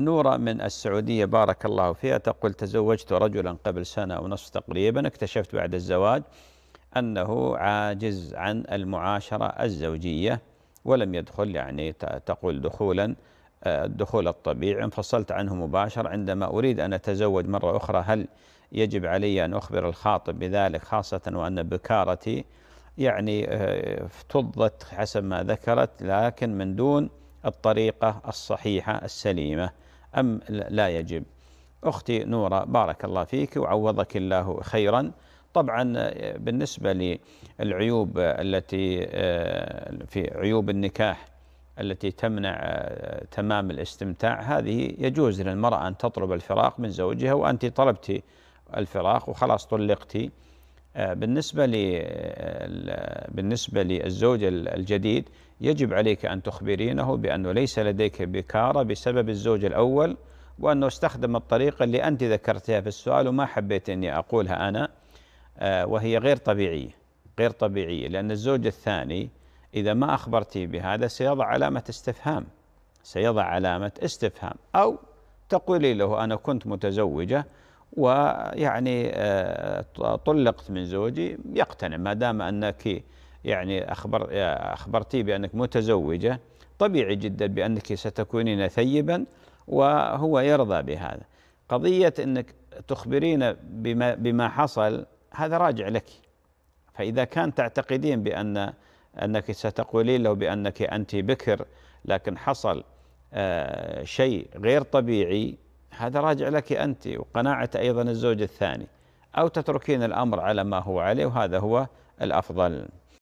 نورة من السعودية بارك الله فيها تقول تزوجت رجلا قبل سنة ونصف تقريبا اكتشفت بعد الزواج أنه عاجز عن المعاشرة الزوجية ولم يدخل يعني تقول دخولا الدخول آه، الطبيعي انفصلت عنه مباشر عندما أريد أن أتزوج مرة أخرى هل يجب علي أن أخبر الخاطب بذلك خاصة وأن بكارتي يعني آه، افتضت حسب ما ذكرت لكن من دون الطريقة الصحيحة السليمة أم لا يجب أختي نورة بارك الله فيك وعوضك الله خيرا طبعا آه، بالنسبة للعيوب التي آه، في عيوب النكاح التي تمنع آه، تمام الاستمتاع هذه يجوز للمرأة أن تطلب الفراق من زوجها وأنت طلبت الفراق وخلاص طلقتي آه، بالنسبة آه، آه، بالنسبة للزوج الجديد يجب عليك أن تخبرينه بأنه ليس لديك بكارة بسبب الزوج الأول وأنه استخدم الطريقة اللي أنت ذكرتها في السؤال وما حبيت أني أقولها أنا وهي غير طبيعية غير طبيعية لأن الزوج الثاني إذا ما أخبرتي بهذا سيضع علامة استفهام سيضع علامة استفهام أو تقولي له أنا كنت متزوجة ويعني آه، طلقت من زوجي يقتنع ما دام انك يعني اخبر اخبرتي بانك متزوجه طبيعي جدا بانك ستكونين ثيبا وهو يرضى بهذا قضيه انك تخبرين بما بما حصل هذا راجع لك فاذا كان تعتقدين بان انك ستقولين له بانك انت بكر لكن حصل آه، شيء غير طبيعي هذا راجع لك أنت وقناعة أيضا الزوج الثاني أو تتركين الأمر على ما هو عليه وهذا هو الأفضل